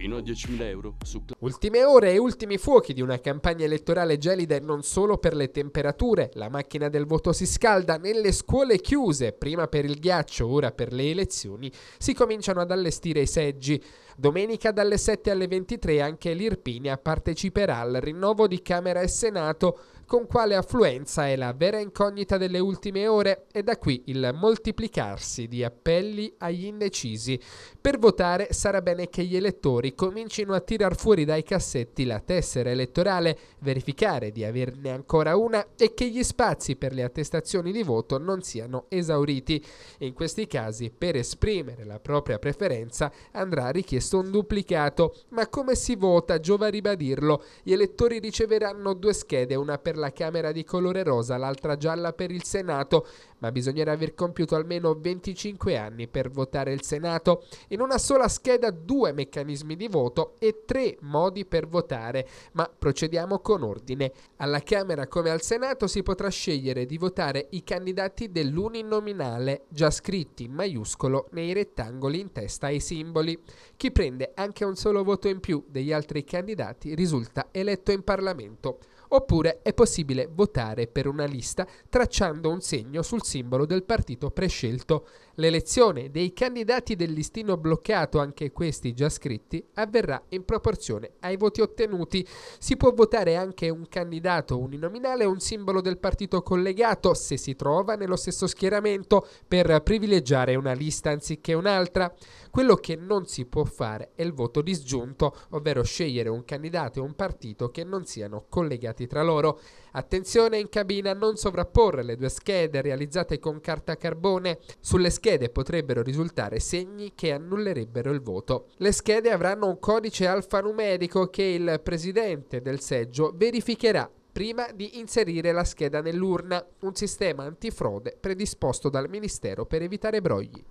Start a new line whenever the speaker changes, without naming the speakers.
fino a 10.000 euro su...
Ultime ore e ultimi fuochi di una campagna elettorale gelida e non solo per le temperature. La macchina del voto si scalda nelle scuole chiuse, prima per il ghiaccio, ora per le elezioni, si cominciano ad allestire i seggi. Domenica dalle 7 alle 23 anche l'Irpinia parteciperà al rinnovo di Camera e Senato con quale affluenza è la vera incognita delle ultime ore e da qui il moltiplicarsi di appelli agli indecisi. Per votare sarà bene che gli elettori comincino a tirar fuori dai cassetti la tessera elettorale, verificare di averne ancora una e che gli spazi per le attestazioni di voto non siano esauriti. In questi casi, per esprimere la propria preferenza, andrà richiesto un duplicato, ma come si vota giova ribadirlo, gli elettori riceveranno due schede, una per la la Camera di colore rosa, l'altra gialla per il Senato, ma bisognerà aver compiuto almeno 25 anni per votare il Senato. In una sola scheda due meccanismi di voto e tre modi per votare, ma procediamo con ordine. Alla Camera come al Senato si potrà scegliere di votare i candidati dell'uninominale, già scritti in maiuscolo nei rettangoli in testa ai simboli. Chi prende anche un solo voto in più degli altri candidati risulta eletto in Parlamento. Oppure è possibile possibile votare per una lista tracciando un segno sul simbolo del partito prescelto L'elezione dei candidati del listino bloccato, anche questi già scritti, avverrà in proporzione ai voti ottenuti. Si può votare anche un candidato uninominale o un simbolo del partito collegato se si trova nello stesso schieramento per privilegiare una lista anziché un'altra. Quello che non si può fare è il voto disgiunto, ovvero scegliere un candidato e un partito che non siano collegati tra loro. Attenzione in cabina a non sovrapporre le due schede realizzate con carta carbone. Sulle schede schede potrebbero risultare segni che annullerebbero il voto. Le schede avranno un codice alfanumerico che il presidente del seggio verificherà prima di inserire la scheda nell'urna, un sistema antifrode predisposto dal Ministero per evitare brogli.